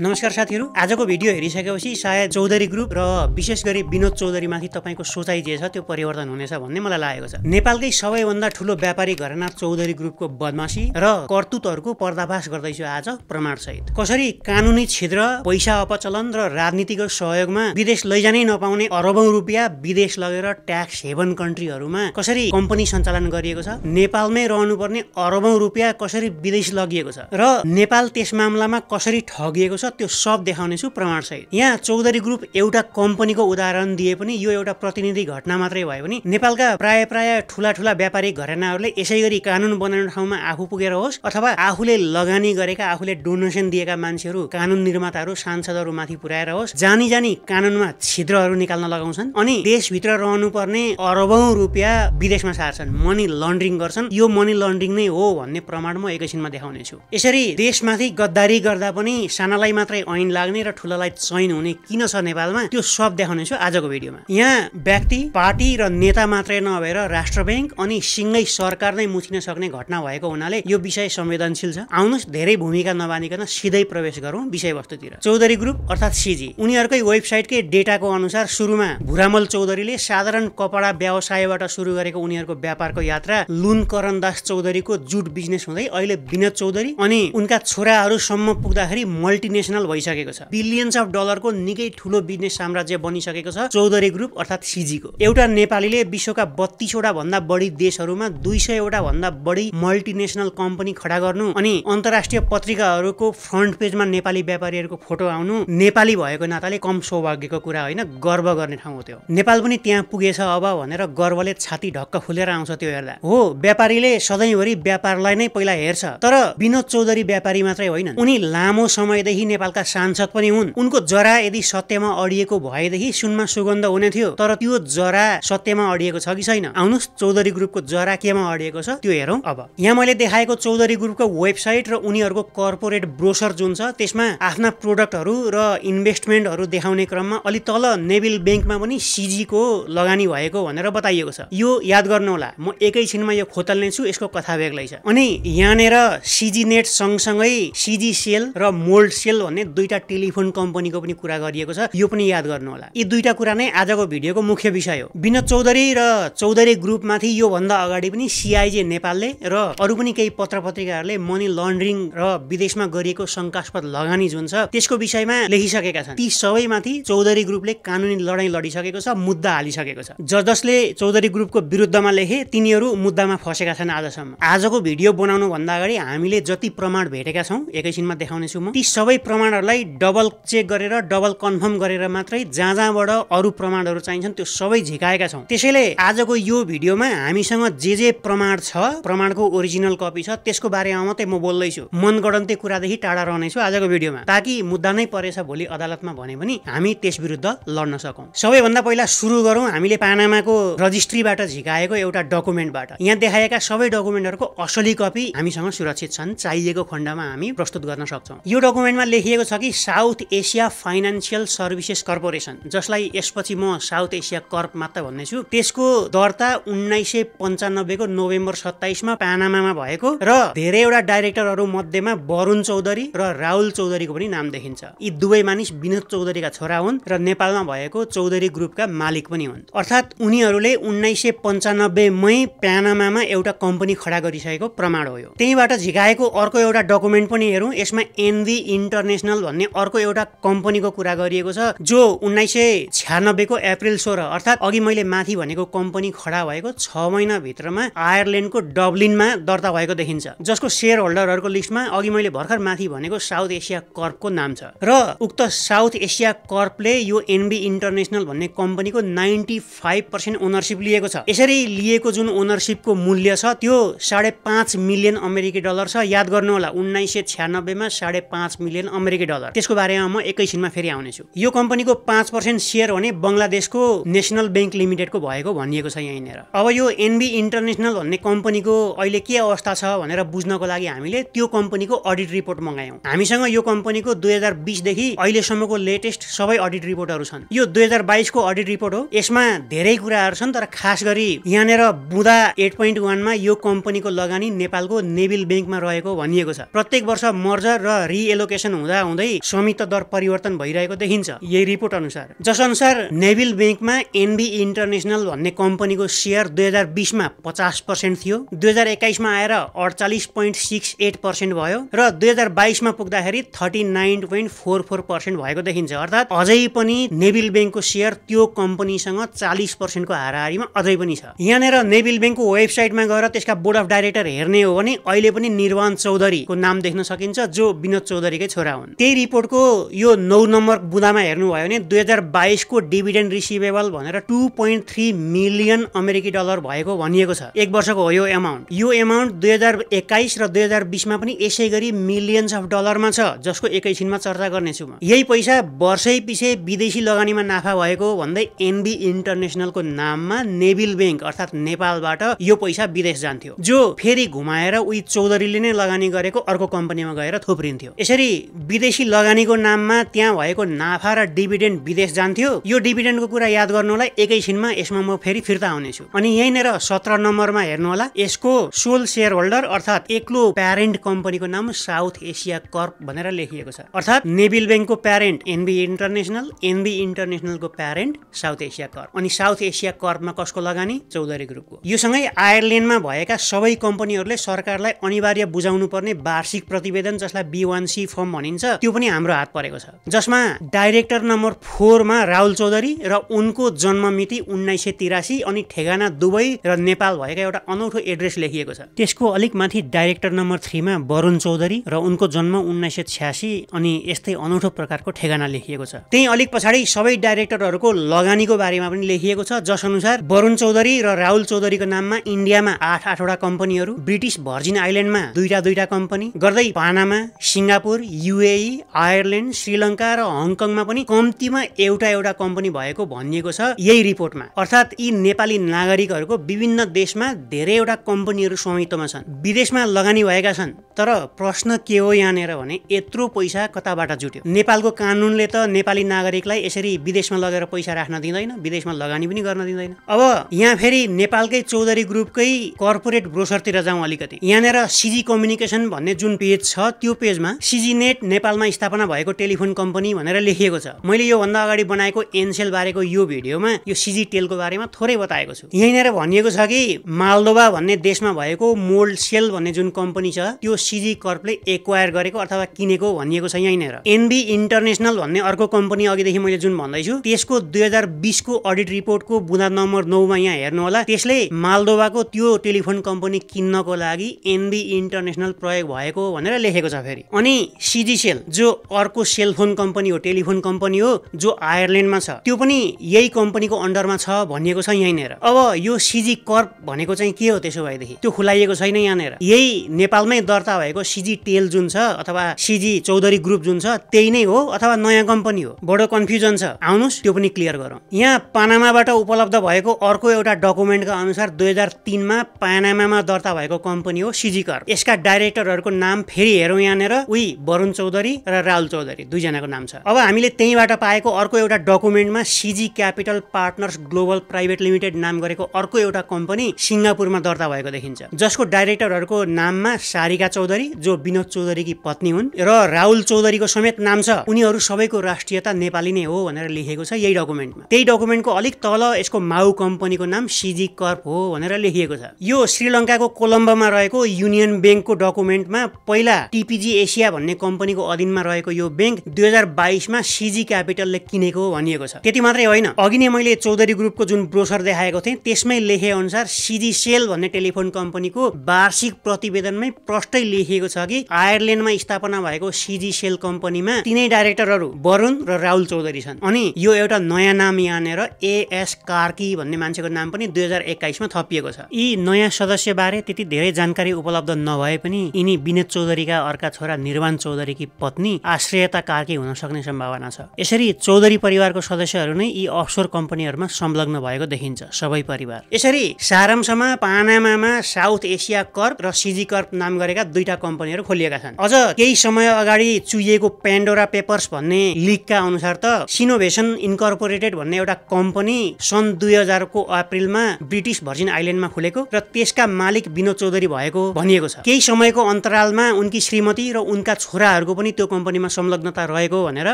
नमस्कार साथीहरू आजको भिडियो हेरिसकेपछि सायद चौधरी ग्रुप र विशेष गरी विनोद चौधरीमाथि तपाईँको सोचाइ जे छ त्यो परिवर्तन हुनेछ भन्ने मलाई लागेको छ नेपालकै सबैभन्दा ठुलो व्यापारी घरना चौधरी ग्रुपको बदमासी र कर्तुतहरूको पर्दाफास गर्दैछु आज प्रमाणसहित कसरी कानुनी क्षेत्र पैसा अपचलन र राजनीतिको सहयोगमा विदेश लैजानै नपाउने अरबौं रुपियाँ विदेश लगेर ट्याक्स हेभन कन्ट्रीहरूमा कसरी कम्पनी सञ्चालन गरिएको छ नेपालमै रहनुपर्ने अरबौं रुपियाँ कसरी विदेश लगिएको छ र नेपाल त्यस मामलामा कसरी ठगिएको छ त्यो सब देखाउनेछु प्रमाणसहित यहाँ चौधरी ग्रुप एउटा कम्पनीको उदाहरण दिए पनि यो एउटा प्रतिनिधि घटना मात्रै भयो भने नेपालका प्राय प्राय ठुला ठुला व्यापारिक घरेनाहरूले यसै गरी कानुन बनाउने ठाउँमा आफू पुगेर होस् अथवा आफूले लगानी गरेका आफूले डोनेसन दिएका मान्छेहरू कानुन निर्माताहरू सांसदहरू माथि पुर्याएर होस् जानी जानी कानुनमा छिद्रहरू निकाल्न लगाउँछन् अनि देशभित्र रहनुपर्ने अरबौं रुपियाँ विदेशमा सार्छन् मनी लन्ड्रिङ गर्छन् यो मनी लन्ड्रिङ नै हो भन्ने प्रमाण म एकैछिनमा देखाउनेछु यसरी देशमाथि गद्दारी गर्दा पनि सानालाई मात्रै ऐन लाग्ने र ठुलालाई चयन हुने किन छ नेपालमा त्यो सब देखाउने छु आजको भिडियोमा यहाँ व्यक्ति पार्टी र नेता मात्रै नभएर राष्ट्र ब्याङ्क अनि सिङ्गै सरकार नै मुछिन सक्ने घटना भएको हुनाले यो विषय संवेदनशील छ आउनुहोस् धेरै भूमिका नबानिकन सिधै प्रवेश गरौँ विषयवस्तुतिर चौधरी ग्रुप अर्थात् सिजी उनीहरूकै वेबसाइटकै डेटाको अनुसार सुरुमा भुरामल चौधरीले साधारण कपडा व्यवसायबाट सुरु गरेको उनीहरूको व्यापारको यात्रा लुन दास चौधरीको जुट बिजनेस हुँदै अहिले विनोद चौधरी अनि उनका छोराहरूसम्म पुग्दाखेरि मल्टिनेस इन्टरनेसनल भइसकेको छ बिलियन्स अफ डलरको निकै ठुलो बिजनेस साम्राज्य बनिसकेको छ चौधरी ग्रुप अर्थात् सिजीको एउटा नेपालीले विश्वका बत्तीसवटा भन्दा बढी देशहरूमा दुई सयवटा भन्दा बढी मल्टिनेसनल कम्पनी खडा गर्नु अनि अन्तर्राष्ट्रिय पत्रिकाहरूको फ्रन्ट पेजमा नेपाली व्यापारीहरूको फोटो आउनु नेपाली भएको नाताले कम सौभाग्यको कुरा होइन गर्व गर्ने ठाउँ हो त्यो नेपाल पनि त्यहाँ पुगेछ अब भनेर गर्वले छाती ढक्क खुलेर आउँछ त्यो हेर्दा हो व्यापारीले सधैँभरि व्यापारलाई नै पहिला हेर्छ तर विनोद चौधरी व्यापारी मात्रै होइन उनी लामो समयदेखि नेपालका सांसद पनि हुन् उनको जरा यदि सत्यमा अडिएको भएदेखि सुनमा सुगन्ध हुने थियो तर त्यो जरा सत्यमा अडिएको छ कि छैन आउनुहोस् चौधरी ग्रुपको जरा केमा अडिएको छ त्यो हेरौँ अब यहाँ मैले देखाएको चौधरी ग्रुपको वेबसाइट र उनीहरूको कर्पोरेट ब्रोसर जुन छ त्यसमा आफ्ना प्रोडक्टहरू र इन्भेस्टमेन्टहरू देखाउने क्रममा अलि तल नेबिल ब्याङ्कमा पनि सिजीको लगानी भएको भनेर बताइएको छ यो याद गर्नु होला म एकैछिनमा यो खोतल्ने छु यसको कथा बेग्लै छ अनि यहाँनिर सिजी नेट सँगसँगै सिजी सेल र मोल्ड सेल भन्ने दुईवटा टेलिफोन कम्पनीको पनि कुरा गरिएको छ यो पनि याद गर्नुहोला यी दुईवटा कुरा नै आजको भिडियोको मुख्य विषय हो विनोद चौधरी र चौधरी ग्रुपमाथि योभन्दा अगाडि पनि सिआइजे नेपालले र अरू पनि केही पत्र पत्रिकाहरूले मनी लन्ड्रिङ र विदेशमा गरिएको शङ्कास्पद लगानी जुन छ त्यसको विषयमा लेखिसकेका छन् ती सबैमाथि चौधरी ग्रुपले कानुनी लडाईँ लडिसकेको छ मुद्दा हालिसकेको छ ज जसले चौधरी ग्रुपको विरुद्धमा लेखे तिनीहरू मुद्दामा फसेका छन् आजसम्म आजको भिडियो बनाउनु भन्दा अगाडि हामीले जति प्रमाण भेटेका छौँ एकैछिनमा देखाउनेछु म ती सबै प्रमाणहरूलाई डबल चेक गरेर डबल कन्फर्म गरेर मात्रै जहाँ जहाँबाट अरू प्रमाणहरू चाहिन्छन् त्यो सबै झिकाएका छौँ त्यसैले आजको यो भिडियोमा हामीसँग जे जे प्रमाण छ प्रमाणको ओरिजिनल कपी छ त्यसको बारेमा मात्रै म बोल्दैछु मनगणन्ते कुरादेखि टाढा रहनेछु आजको भिडियोमा ताकि मुद्दा नै परेछ भोलि अदालतमा भने पनि हामी त्यस विरुद्ध लड्न सकौँ सबैभन्दा पहिला सुरु गरौँ हामीले पानामाको रजिस्ट्रीबाट झिकाएको एउटा डकुमेन्टबाट यहाँ देखाएका सबै डकुमेन्टहरूको असली कपी हामीसँग सुरक्षित छन् चाहिएको खण्डमा हामी प्रस्तुत गर्न सक्छौँ यो डकुमेन्टमा लेखिएको छ कि South Asia financial services corporation जसलाई यसपछि म साउथ एसिया कर्प मात्र भन्नेछु त्यसको दर्ता उन्नाइस सय पन्चानब्बेको नोभेम्बर सत्ताइसमा पानामामा भएको र धेरैवटा डाइरेक्टरहरू मध्येमा वरुण चौधरी र राहुल चौधरीको पनि नाम देखिन्छ यी दुवै मानिस विनोद चौधरीका छोरा हुन् र नेपालमा भएको चौधरी ग्रुपका मालिक पनि हुन् अर्थात् उनीहरूले उन्नाइस सय पन्चानब्बेमै प्यानामामा एउटा कम्पनी खडा गरिसकेको प्रमाण हो यो त्यहीँबाट झिकाएको अर्को एउटा डकुमेन्ट पनि हेरौँ यसमा एनभी इन्टर इन्टरनेसनल भन्ने अर्को एउटा कम्पनीको कुरा गरिएको छ जो उन्नाइस सय छ्यानब्बेको अप्रेल सोह्र अर्थात् अघि मैले माथि भनेको कम्पनी खडा भएको छ महिनाभित्रमा आयरल्यान्डको डब्लिनमा दर्ता भएको देखिन्छ जसको सेयर होल्डरहरूको लिस्टमा अघि मैले भर्खर माथि भनेको साउथ एसिया कर्पको नाम छ र उक्त साउथ एसिया कर्पले यो एनबी इन्टरनेसनल भन्ने कम्पनीको नाइन्टी फाइभ पर्सेन्ट ओनरसिप लिएको छ यसरी लिएको जुन ओनरसिपको मूल्य छ त्यो साढे पाँच मिलियन अमेरिकी डलर छ याद गर्नुहोला उन्नाइस सय छ्यानब्बेमा साढे पाँच मिलियन अमेरिकी डलर त्यसको बारेमा म एकैछिनमा फेरि आउनेछु यो कम्पनीको पाँच पर्सेन्ट सेयर भने बङ्गलादेशको नेसनल ब्याङ्क लिमिटेडको भएको भनिएको छ यहीँनिर अब यो एनबी इन्टरनेसनल भन्ने कम्पनीको अहिले के अवस्था छ भनेर बुझ्नको लागि हामीले त्यो कम्पनीको अडिट रिपोर्ट मगायौँ हामीसँग यो कम्पनीको दुई हजार बिसदेखि अहिलेसम्मको लेटेस्ट सबै अडिट रिपोर्टहरू छन् यो दुई हजार बाइसको अडिट रिपोर्ट हो यसमा धेरै कुराहरू छन् तर खास गरी यहाँनिर बुधा एट पोइन्ट वानमा यो कम्पनीको लगानी नेपालको नेभिल ब्याङ्कमा रहेको भनिएको छ प्रत्येक वर्ष मर्जर र रिएलोकेसन हुँदा हुँदै स्वामित्व दर परिवर्तन भइरहेको देखिन्छ यही रिपोर्ट अनुसार जस अनुसार नेभिल ब्याङ्कमा एनबी इन्टरनेसनल भन्ने कम्पनीको सेयर दुई हजार बिसमा पचास पर्सेन्ट थियो दुई हजार एक्काइसमा आएर अडचालिस पोइन्ट सिक्स एट पर्सेन्ट भयो र दुई हजार बाइसमा पुग्दाखेरि thirty nine point four four percent भएको देखिन्छ अर्थात् अझै पनि नेभिल ब्याङ्कको सेयर त्यो कम्पनीसँग चालिस पर्सेन्टको हाराहारीमा अझै पनि छ यहाँनिर नेभिल ब्याङ्कको वेबसाइटमा गएर त्यसका बोर्ड अफ डाइरेक्टर हेर्ने हो भने अहिले पनि निर्वाण चौधरीको नाम देख्न सकिन्छ जो विनोद चौधरीकै छोरा हुन् त्यही रिपोर्टको यो नौ नम्बर बुदामा हेर्नुभयो भने दुई हजार बाइसको डिभिडेन्ड रिसिभेबल भनेर टु पोइन्ट थ्री मिलियन अमेरिकी डलर भएको भनिएको छ एक वर्षको हो यो एमाउन्ट यो एमाउन्ट दुई हजार एक्काइस र दुई हजार बिसमा पनि यसै गरी मिलियन्स अफ डलरमा छ जसको एकैछिनमा चर्चा गर्नेछु म यही पैसा वर्षै पछि विदेशी लगानीमा नाफा भएको भन्दै एनबी इन्टरनेसनलको नाममा नेभिल ब्याङ्क अर्थात् नेपालबाट यो पैसा विदेश जान्थ्यो जो फेरि घुमाएर उही चौधरीले नै लगानी गरेको अर्को कम्पनीमा गएर थुप्रिन्थ्यो यसरी विदेशी लगानीको नाममा त्यहाँ भएको नाफा र डिभिडेन्ड विदेश जान्थ्यो यो डिभिडेन्डको कुरा याद गर्नुलाई एकैछिनमा यसमा म फेरि फिर्ता आउनेछु अनि यहीँनिर सत्र नम्बरमा हेर्नु होला यसको सोल सेयर होल्डर अर्थात् एक्लो प्यारेन्ट कम्पनीको नाम साउथ एसिया कर्प भनेर लेखिएको छ अर्थात् नेबिल ब्याङ्कको प्यारेन्ट एनबी इन्टरनेसनल एनबी इन्टरनेसनलको प्यारेन्ट साउथ एसिया कर्प अनि साउथ एसिया कर्पमा कसको लगानी चौधरी ग्रुपको यो सँगै आयरल्यान्डमा भएका सबै कम्पनीहरूले सरकारलाई अनिवार्य बुझाउनु पर्ने वार्षिक प्रतिवेदन जसलाई बी वान सी फर्म भनिन्छ भनिन्छ त्यो पनि हाम्रो हात परेको छ जसमा डाइरेक्टर नम्बर फोरमा राहुल चौधरी र उनको जन्म मिति उन्नाइस सय तिरासी अनि ठेगाना दुबई र नेपाल भएका एउटा अनौठो एड्रेस लेखिएको छ त्यसको अलिक माथि डाइरेक्टर नम्बर थ्रीमा वरुण चौधरी र उनको जन्म उन्नाइस सय छ्यासी अनि यस्तै अनौठो प्रकारको ठेगाना लेखिएको छ त्यही अलिक पछाडि सबै डाइरेक्टरहरूको लगानीको बारेमा पनि लेखिएको छ जस अनुसार वरुण चौधरी र राहुल चौधरीको नाममा इन्डियामा आठ आठवटा कम्पनीहरू ब्रिटिस भर्जिन आइल्यान्डमा दुईटा दुईटा कम्पनी गर्दै Panama Singapore U UAE Ireland Sri Lanka र हङकङमा पनि कम्तीमा एउटा एउटा कम्पनी भएको भनिएको छ यही रिपोर्टमा अर्थात् यी नेपाली नागरिकहरूको विभिन्न देशमा धेरैवटा कम्पनीहरू स्वामित्वमा छन् विदेशमा लगानी भएका छन् तर प्रश्न के हो यहाँनिर भने यत्रो पैसा कताबाट जुट्यो नेपालको कानुनले त नेपाली नागरिकलाई यसरी विदेशमा लगेर पैसा राख्न दिँदैन विदेशमा लगानी पनि गर्न दिँदैन अब यहाँ फेरि नेपालकै चौधरी ग्रुपकै कर्पोरेट ब्रोसरतिर जाउँ अलिकति यहाँनिर सिजी कम्युनिकेसन भन्ने जुन पेज छ त्यो पेजमा सिजी नेट नेपालमा स्थापना भएको टेलिफोन कम्पनी भनेर लेखिएको छ मैले योभन्दा अगाडि बनाएको एनसेल बारेको यो भिडियोमा यो सिजी टेलको बारेमा थोरै बताएको छु यहीँनिर भनिएको छ कि मालदोबा भन्ने देशमा भएको मोल्ड सेल भन्ने जुन कम्पनी छ त्यो सिजी कर्पले एक्वायर गरेको अथवा किनेको भनिएको छ यहीँनिर एनबी इन्टरनेसनल भन्ने अर्को कम्पनी अघिदेखि मैले जुन भन्दैछु त्यसको दुई हजार बिसको अडिट रिपोर्टको बुदा नम्बर नौमा यहाँ हेर्नु होला त्यसले मालदोबाको त्यो टेलिफोन कम्पनी किन्नको लागि एनबी इन्टरनेसनल प्रयोग भएको भनेर लेखेको छ फेरि अनि सिजी सिसिएल जो अर्को सेलफोन कम्पनी हो टेलिफोन कम्पनी हो जो आयरल्यान्डमा छ त्यो पनि यही कम्पनीको अन्डरमा छ भनिएको छ यहीँनिर अब यो सिजी कर्प भनेको चाहिँ के हो त्यसो भएदेखि त्यो खुलाइएको छैन यहाँनिर यही नेपालमै दर्ता भएको सिजी टेल जुन छ अथवा सिजी चौधरी ग्रुप जुन छ त्यही नै हो अथवा नयाँ कम्पनी हो बडो कन्फ्युजन छ आउनुहोस् त्यो पनि क्लियर गरौँ यहाँ पानामाबाट उपलब्ध भएको अर्को एउटा डकुमेन्टका अनुसार दुई हजार तिनमा पानामामा दर्ता भएको कम्पनी हो सिजी कर्प यसका डाइरेक्टरहरूको नाम फेरि हेरौँ यहाँनिर उही वरुण चौधरी चौधरी र राहुल चौधरी दुईजनाको नाम छ अब हामीले त्यहीँबाट पाएको अर्को एउटा डकुमेन्टमा CG capital partners global private limited नाम गरेको अर्को एउटा कम्पनी सिङ्गापुरमा दर्ता भएको देखिन्छ जसको डाइरेक्टरहरूको नाममा सारिका चौधरी जो विनोद चौधरीकी पत्नी हुन् र राहुल चौधरीको समेत नाम छ उनीहरू सबैको राष्ट्रियता नेपाली नै हो भनेर लेखेको छ यही डकुमेन्टमा त्यही डकुमेन्टको अलिक तल यसको माउ कम्पनीको नाम सिजी कर्प हो भनेर लेखिएको छ यो श्रीलङ्काको कोलम्बोमा रहेको युनियन ब्याङ्कको डकुमेन्टमा पहिला टिपिजी एसिया भन्ने कम्पनी कम्पनीको अधीनमा रहेको यो ब्याङ्क दुई हजार बाइसमा सिजी क्यापिटलले किनेको भनिएको छ त्यति मात्रै होइन अघि नै मैले चौधरी ग्रुपको जुन ब्रोसर देखाएको थिएँ त्यसमै लेखे अनुसार सिजी सेल भन्ने टेलिफोन कम्पनीको वार्षिक प्रतिवेदनमै प्रष्टै लेखिएको छ कि आयरल्यान्डमा स्थापना भएको सिजी सेल कम्पनीमा तिनै डाइरेक्टरहरू वरुण र राहुल चौधरी छन् अनि यो एउटा नयाँ नाम यहाँनिर एएस कार्की भन्ने मान्छेको नाम पनि दुई हजार एक्काइसमा थपिएको छ यी नयाँ सदस्यबारे त्यति धेरै जानकारी उपलब्ध नभए पनि यिनी विनोद चौधरीका अर्का छोरा निर्वाण चौधरीकी पत्नी आश्रयता कार्की हुन सक्ने सम्भावना छ यसरी चौधरी परिवारको सदस्यहरू नै यी अफसोर कम्पनीहरूमा संलग्न भएको देखिन्छ सबै परिवार यसरी सारमसमा पानामामा साउथ एसिया कर्प र सिजी कर्प नाम गरेका दुईटा कम्पनीहरू खोलिएका छन् अझ केही समय अगाडि चुहिएको पेन्डोरा पेपर्स भन्ने लिगका अनुसार त सिनोभेसन इन्कर्पोरेटेड भन्ने एउटा कम्पनी सन् दुई हजारको अप्रिलमा ब्रिटिस भर्जिन आइल्यान्डमा खुलेको र त्यसका मालिक विनोद चौधरी भएको भनिएको छ केही समयको अन्तरालमा उनकी श्रीमती र उनका छोराहरूको पनि त्यो कम्पनीमा संलग्नता रहेको भनेर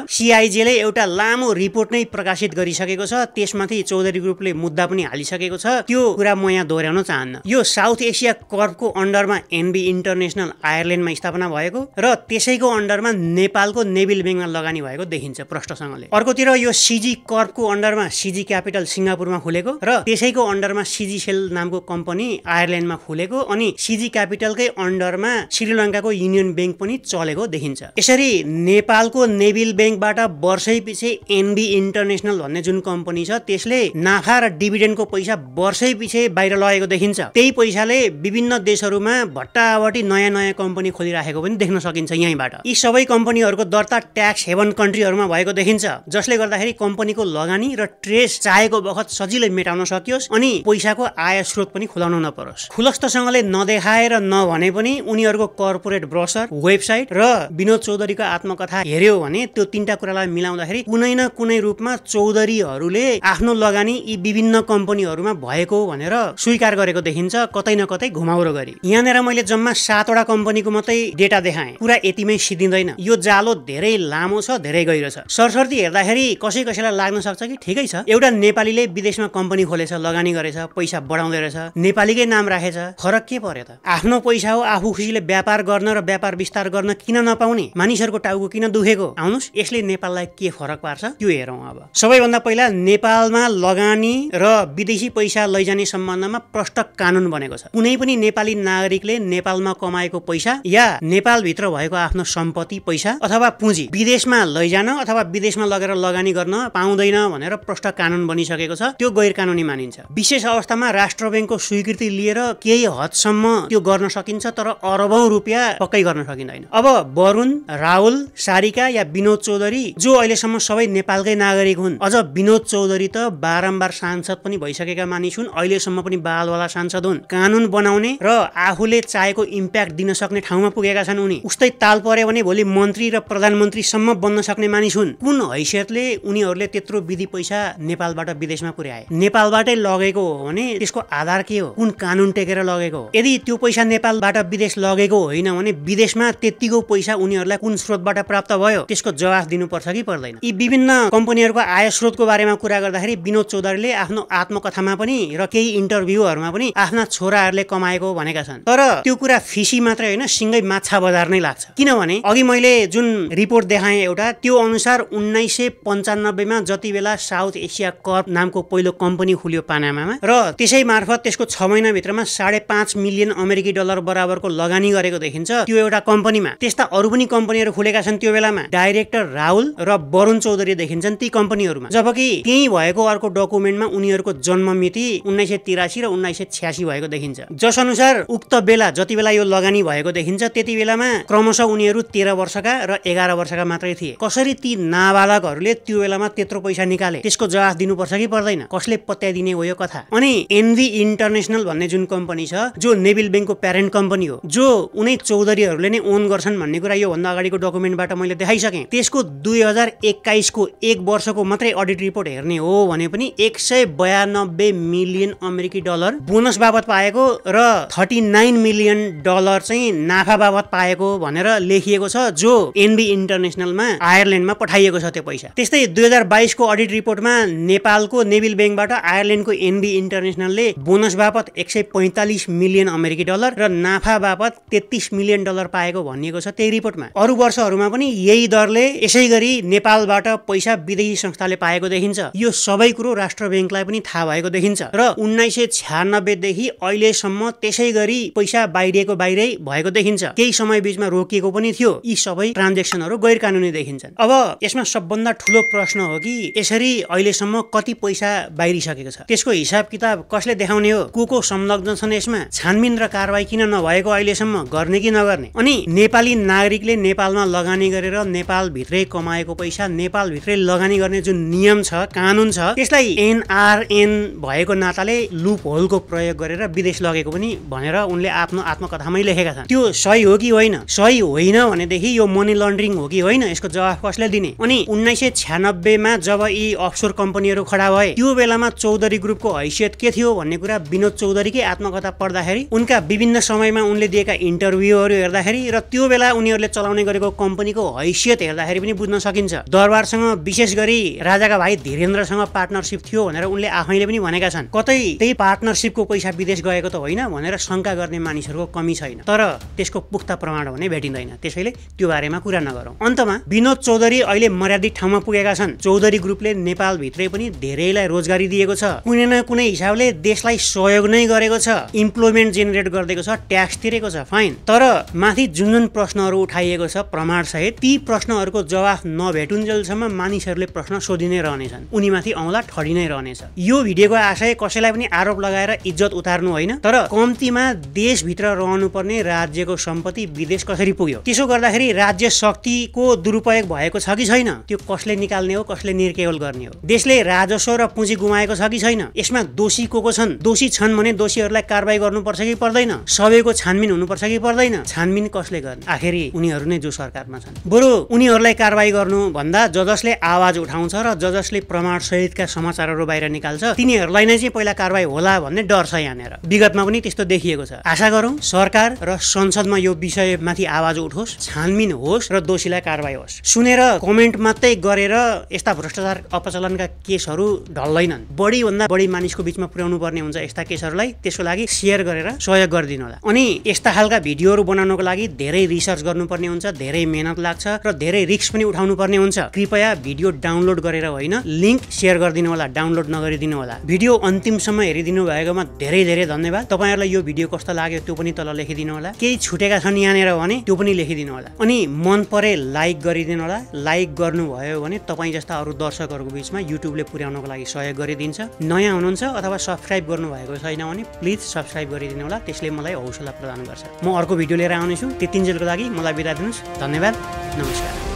सिआइजीले एउटा लामो रिपोर्ट नै प्रकाशित गरिसकेको छ त्यसमाथि चौधरी ग्रुपले मुद्दा पनि हालिसकेको छ त्यो कुरा म यहाँ दोहोऱ्याउन चाहन्न यो साउथ एसिया कर्पको अन्डरमा एनबी इन्टरनेसनल आयरल्यान्डमा स्थापना भएको र त्यसैको अन्डरमा नेपालको नेबिल ब्याङ्कमा लगानी भएको देखिन्छ प्रष्टसँगले अर्कोतिर यो सिजी कर्पको अन्डरमा सिजी क्यापिटल सिङ्गापुरमा खुलेको र त्यसैको अन्डरमा सिजी सेल नामको कम्पनी आयरल्यान्डमा खुलेको अनि सिजी क्यापिटलकै अन्डरमा श्रीलङ्काको युनियन ब्याङ्क पनि चलेको देखिन्छ यसरी नेपालको नेभिल ब्याङ्कबाट वर्षै पछि एनबी इन्टरनेसनल भन्ने जुन कम्पनी छ त्यसले नाफा र डिभिडेन्डको पैसा वर्षै पछि बाहिर लगेको देखिन्छ त्यही पैसाले विभिन्न देशहरूमा भट्टावटी नयाँ नयाँ कम्पनी खोलिराखेको पनि देख्न सकिन्छ यहीँबाट यी सबै कम्पनीहरूको दर्ता ट्याक्स हेभन कन्ट्रीहरूमा भएको देखिन्छ जसले गर्दाखेरि कम्पनीको लगानी र ट्रेस चाहेको बखत सजिलै मेटाउन सकियोस् अनि पैसाको आय स्रोत पनि खुलाउन नपरोस् खुलस्तसँगले नदेखाएर नभने पनि उनीहरूको कर्पोरेट ब्रसर वेबसाइट र विनोद विनोद चौधरीको आत्मकथा हेऱ्यो भने त्यो तिनवटा कुरालाई मिलाउँदाखेरि कुनै न कुनै रूपमा चौधरीहरूले आफ्नो लगानी यी विभिन्न कम्पनीहरूमा भएको भनेर स्वीकार गरेको देखिन्छ कतै न कतै घुमाउरो गरी यहाँनिर मैले जम्मा सातवटा कम्पनीको मात्रै डेटा देखाएँ पुरा यतिमै सिद्धिँदैन यो जालो धेरै लामो छ धेरै गहिरो छ सरस्वती हेर्दाखेरि कसै कसैलाई लाग्न सक्छ कि ठिकै छ एउटा नेपालीले विदेशमा कम्पनी खोलेछ लगानी गरेछ पैसा बढाउँदै रहेछ नेपालीकै नाम राखेछ फरक के पर्यो त आफ्नो पैसा हो आफू खुसीले व्यापार गर्न र व्यापार विस्तार गर्न किन नपाउने नि मानिसहरूको टाउको किन दुखेको आउनुहोस् यसले नेपाललाई के फरक पार्छ त्यो हेरौँ अब सबैभन्दा पहिला नेपालमा लगानी र विदेशी पैसा लैजाने सम्बन्धमा प्रष्ट कानुन बनेको छ कुनै पनि नेपाली नागरिकले नेपालमा कमाएको पैसा या नेपालभित्र भएको आफ्नो सम्पत्ति पैसा अथवा पुँजी विदेशमा लैजान अथवा विदेशमा लगेर लगानी गर्न पाउँदैन भनेर प्रष्ट कानुन बनिसकेको छ त्यो गैर कानुनी मानिन्छ विशेष अवस्थामा राष्ट्र ब्याङ्कको स्वीकृति लिएर केही हदसम्म त्यो गर्न सकिन्छ तर अरबौं रुपियाँ पक्कै गर्न सकिँदैन अब वरुण राहुल सारिका या विनोद चौधरी जो अहिलेसम्म सबै नेपालकै नागरिक हुन् अझ विनोद चौधरी त बारम्बार सांसद पनि भइसकेका मानिस हुन् अहिलेसम्म पनि बालवाला सांसद हुन् कानुन बनाउने र आफूले चाहेको इम्प्याक्ट दिन सक्ने ठाउँमा पुगेका छन् उनी उस्तै ताल पर्यो भने भोलि मन्त्री र प्रधानमन्त्रीसम्म बन्न सक्ने मानिस हुन् कुन हैसियतले उनीहरूले त्यत्रो विधि पैसा नेपालबाट विदेशमा पुर्याए नेपालबाटै लगेको हो भने त्यसको आधार के हो कुन कानुन टेकेर लगेको हो यदि त्यो पैसा नेपालबाट विदेश लगेको होइन भने विदेशमा त्यतिको पैसा उनीहरू कम्पनीहरूलाई कुन स्रोतबाट प्राप्त भयो त्यसको जवाफ दिनुपर्छ कि पर्दैन यी विभिन्न कम्पनीहरूको आय स्रोतको बारेमा कुरा गर्दाखेरि विनोद चौधरीले आफ्नो आत्मकथामा पनि र केही इन्टरभ्यूहरूमा पनि आफ्ना छोराहरूले कमाएको भनेका छन् तर त्यो कुरा फिसी मात्रै होइन सिँगै माछा बजार नै लाग्छ किनभने अघि मैले जुन रिपोर्ट देखाएँ एउटा त्यो अनुसार उन्नाइस सय पन्चानब्बेमा जति बेला साउथ एसिया कर्प नामको पहिलो कम्पनी खुल्यो पानामामा र त्यसै मार्फत त्यसको छ महिनाभित्रमा साढे पाँच मिलियन अमेरिकी डलर बराबरको लगानी गरेको देखिन्छ त्यो एउटा कम्पनीमा त्यस्ता अरू पनि कम्पनीहरू खुलेका छन् त्यो बेलामा डाइरेक्टर राहुल र वरुण चौधरी देखिन्छन् ती कम्पनीहरूमा जबकि त्यही भएको अर्को डकुमेन्टमा उनीहरूको जन्म मिति उन्नाइस सय तिरासी र उन्नाइस सय छ्यासी भएको देखिन्छ जस अनुसार उक्त बेला जति बेला यो लगानी भएको देखिन्छ त्यति बेलामा क्रमशः उनीहरू तेह्र वर्षका र एघार वर्षका मात्रै थिए कसरी ती नाबालकहरूले त्यो बेलामा त्यत्रो पैसा निकाले त्यसको जवाफ दिनुपर्छ कि पर्दैन कसले पत्याइदिने हो यो कथा अनि एनभी इन्टरनेसनल भन्ने जुन कम्पनी छ जो नेभिल ब्याङ्कको प्यारेन्ट कम्पनी हो जो उनी चौधरीहरूले नै ओन गर्छन् भन्ने कुरा यो दिनभन्दा अगाडिको डकुमेन्टबाट मैले देखाइसकेँ त्यसको दुई हजार एक्काइसको एक वर्षको मात्रै अडिट रिपोर्ट हेर्ने हो भने पनि एक सय बयानब्बे मिलियन अमेरिकी डलर बोनस बाबत पाएको र थर्टी नाइन मिलियन डलर चाहिँ नाफा बाबत पाएको भनेर लेखिएको छ जो एनबी इन्टरनेसनलमा आयरल्यान्डमा पठाइएको छ त्यो पैसा त्यस्तै दुई हजार बाइसको अडिट रिपोर्टमा नेपालको नेभिल ब्याङ्कबाट आयरल्यान्डको एनबी इन्टरनेसनलले बोनस बापत एक सय पैँतालिस मिलियन अमेरिकी डलर र नाफा बापत तेत्तिस मिलियन डलर पाएको भनिएको छ त्यही रिपोर्टमा अरू वर्षहरूमा पनि यही दरले यसै गरी नेपालबाट पैसा विदेशी संस्थाले पाएको देखिन्छ यो सबै कुरो राष्ट्र ब्याङ्कलाई पनि थाहा भएको देखिन्छ र उन्नाइस सय छ्यानब्बेदेखि अहिलेसम्म त्यसै गरी पैसा बाहिरिएको बाहिरै भएको देखिन्छ केही समय बिचमा रोकिएको पनि थियो यी सबै ट्रान्जेक्सनहरू गैर कानुनी देखिन्छन् अब यसमा सबभन्दा ठुलो प्रश्न हो कि यसरी अहिलेसम्म कति पैसा बाहिरिसकेको छ त्यसको हिसाब किताब कसले देखाउने हो को को संलग्न छन् यसमा छानबिन र कारवाही किन नभएको अहिलेसम्म गर्ने कि नगर्ने अनि नेपाली नागरिकले नेपालमा लगानी गरेर नेपालभित्रै कमाएको पैसा नेपालभित्रै लगानी गर्ने जुन नियम छ कानुन छ त्यसलाई एनआरएन भएको नाताले लुप होलको प्रयोग गरेर विदेश लगेको पनि भनेर उनले आफ्नो आत्मकथामै लेखेका छन् त्यो सही हो कि होइन सही होइन भनेदेखि यो मनी लन्ड्रिङ हो कि होइन यसको जवाफ कसले दिने अनि उन्नाइस सय छ्यानब्बेमा जब यी अफसोर कम्पनीहरू खडा भए त्यो बेलामा चौधरी ग्रुपको हैसियत के थियो भन्ने कुरा विनोद चौधरीकै आत्मकथा पढ्दाखेरि उनका विभिन्न समयमा उनले दिएका इन्टरभ्यूहरू हेर्दाखेरि र त्यो बेला उनीहरूले चलाउने चलाउने गरेको कम्पनीको हैसियत हेर्दाखेरि पनि बुझ्न सकिन्छ दरबारसँग विशेष गरी राजाका भाइ धीरेन्द्रसँग पार्टनरसिप थियो भनेर उनले आफैले पनि भनेका छन् कतै त्यही पार्टनरसिपको पैसा विदेश गएको त होइन भनेर शङ्का गर्ने मानिसहरूको कमी छैन तर त्यसको पुख्ता प्रमाण भने भेटिँदैन त्यसैले त्यो बारेमा कुरा नगरौँ अन्तमा विनोद चौधरी अहिले मर्यादित ठाउँमा पुगेका छन् चौधरी ग्रुपले नेपालभित्रै पनि धेरैलाई रोजगारी दिएको छ कुनै न कुनै हिसाबले देशलाई सहयोग नै गरेको छ इम्प्लोइमेन्ट जेनेरेट गरिदिएको छ ट्याक्स तिरेको छ फाइन तर माथि जुन जुन प्रश्नहरू उठाइएको दिएको छ प्रमाणसहित ती प्रश्नहरूको जवाफ नभेटुन्जेलसम्म मानिसहरूले प्रश्न सोधि नै रहनेछन् उनीमाथि औँला ठडि नै रहनेछ यो भिडियोको आशय कसैलाई पनि आरोप लगाएर इज्जत उतार्नु होइन तर कम्तीमा देशभित्र रहनुपर्ने राज्यको सम्पत्ति विदेश कसरी पुग्यो त्यसो गर्दाखेरि राज्य शक्तिको दुरुपयोग भएको छ कि छैन त्यो कसले निकाल्ने हो कसले निर्केवल गर्ने हो देशले राजस्व र पुँजी गुमाएको छ कि छैन यसमा दोषी को को छन् दोषी छन् भने दोषीहरूलाई कारवाही गर्नुपर्छ कि पर्दैन सबैको छानबिन हुनुपर्छ कि पर्दैन छानबिन कसले गर्ने आखिरी उनीहरू नेताहरू नै जो सरकारमा छन् बरु उनीहरूलाई कारवाही गर्नुभन्दा ज जसले आवाज उठाउँछ र ज जसले प्रमाणसहितका समाचारहरू बाहिर निकाल्छ तिनीहरूलाई नै चाहिँ पहिला कारवाही होला भन्ने डर छ यहाँनिर विगतमा पनि त्यस्तो देखिएको छ आशा गरौँ सरकार र संसदमा यो विषयमाथि आवाज उठोस् छानबिन होस् र दोषीलाई कारवाही होस् सुनेर कमेन्ट मात्रै गरेर यस्ता भ्रष्टाचार अपचलनका केसहरू ढल्दैनन् बढी भन्दा बढी मानिसको बिचमा पुर्याउनु पर्ने हुन्छ यस्ता केसहरूलाई त्यसको लागि सेयर गरेर सहयोग गरिदिनु होला अनि यस्ता खालका भिडियोहरू बनाउनको लागि धेरै रिसर्च गर्नुपर्ने हुन्छ धेरै मेहनत लाग्छ र धेरै रिक्स पनि उठाउनु पर्ने हुन्छ कृपया भिडियो डाउनलोड गरेर होइन लिङ्क सेयर गरिदिनु होला डाउनलोड नगरिदिनु होला भिडियो अन्तिमसम्म हेरिदिनु भएकोमा धेरै धेरै धन्यवाद तपाईँहरूलाई यो भिडियो कस्तो लाग्यो त्यो पनि तल लेखिदिनु होला केही छुटेका छन् यहाँनिर भने त्यो पनि लेखिदिनु होला अनि मन परे लाइक गरिदिनु होला लाइक गर्नुभयो भने तपाईँ जस्ता अरू दर्शकहरूको बिचमा युट्युबले पुर्याउनको लागि सहयोग गरिदिन्छ नयाँ हुनुहुन्छ अथवा सब्सक्राइब भएको छैन भने प्लिज सब्सक्राइब गरिदिनु होला त्यसले मलाई हौसला प्रदान गर्छ म अर्को भिडियो लिएर आउनेछु त्यतिन्जेलको लागि मलाई बिदा görürsünüz. Dan Evər, namaskar.